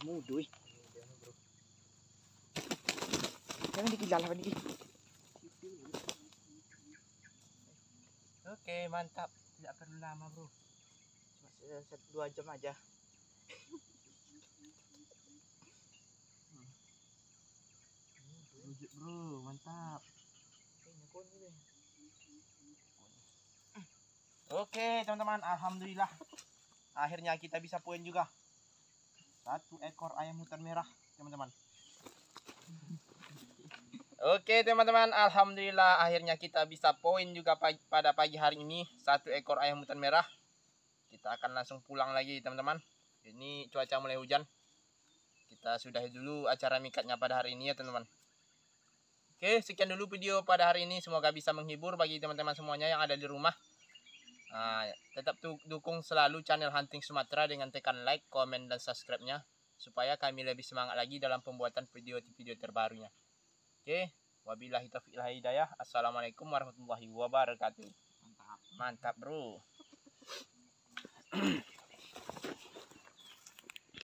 Muduy, eh. Jangan dikilalah ini. Oke, mantap. Tidak perlu lama, Bro. Cuma dua jam aja. Rujuk, Bro. Mantap. Oke, teman-teman, alhamdulillah. Akhirnya kita bisa poin juga satu ekor ayam hutan merah teman-teman Oke teman-teman Alhamdulillah akhirnya kita bisa poin juga pada pagi hari ini Satu ekor ayam hutan merah Kita akan langsung pulang lagi teman-teman Ini cuaca mulai hujan Kita sudahi dulu acara mikatnya pada hari ini ya teman-teman Oke sekian dulu video pada hari ini Semoga bisa menghibur bagi teman-teman semuanya yang ada di rumah tetap dukung selalu channel Hunting Sumatera dengan tekan like, komen, dan subscribe-nya supaya kami lebih semangat lagi dalam pembuatan video-video terbarunya. Oke, okay. wabillahi taufiq hidayah. Assalamualaikum warahmatullahi wabarakatuh. Mantap. Mantap, Bro.